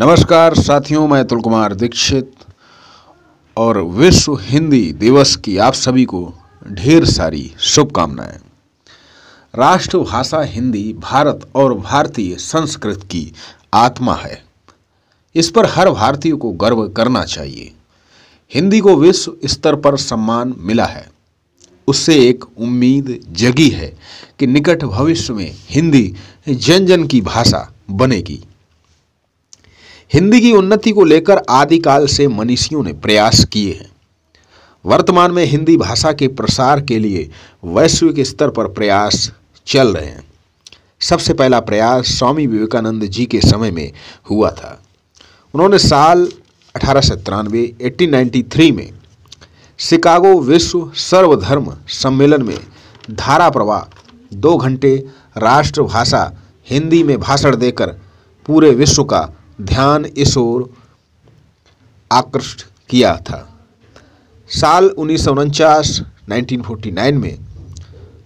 नमस्कार साथियों मैं अतुल कुमार दीक्षित और विश्व हिंदी दिवस की आप सभी को ढेर सारी शुभकामनाएं राष्ट्रभाषा हिंदी भारत और भारतीय संस्कृत की आत्मा है इस पर हर भारतीय को गर्व करना चाहिए हिंदी को विश्व स्तर पर सम्मान मिला है उससे एक उम्मीद जगी है कि निकट भविष्य में हिंदी जन जन की भाषा बनेगी हिंदी की उन्नति को लेकर आदिकाल से मनीषियों ने प्रयास किए हैं वर्तमान में हिंदी भाषा के प्रसार के लिए वैश्विक स्तर पर प्रयास चल रहे हैं सबसे पहला प्रयास स्वामी विवेकानंद जी के समय में हुआ था उन्होंने साल अठारह सौ तिरानवे में शिकागो विश्व सर्वधर्म सम्मेलन में धारा प्रवाह दो घंटे राष्ट्रभाषा हिंदी में भाषण देकर पूरे विश्व का ध्यान इस ओर आकृष्ट किया था साल उन्नीस सौ 1949 में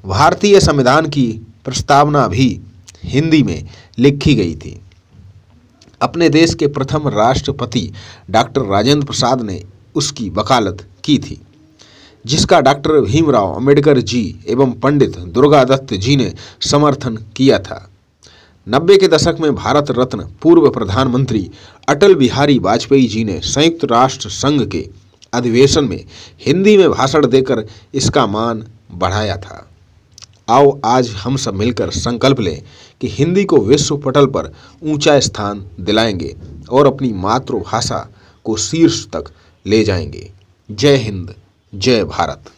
भारतीय संविधान की प्रस्तावना भी हिंदी में लिखी गई थी अपने देश के प्रथम राष्ट्रपति डॉक्टर राजेंद्र प्रसाद ने उसकी वकालत की थी जिसका डॉक्टर भीमराव अम्बेडकर जी एवं पंडित दुर्गादत्त जी ने समर्थन किया था नब्बे के दशक में भारत रत्न पूर्व प्रधानमंत्री अटल बिहारी वाजपेयी जी ने संयुक्त राष्ट्र संघ के अधिवेशन में हिंदी में भाषण देकर इसका मान बढ़ाया था आओ आज हम सब मिलकर संकल्प लें कि हिंदी को विश्व पटल पर ऊंचा स्थान दिलाएंगे और अपनी मातृभाषा को शीर्ष तक ले जाएंगे जय हिंद जय भारत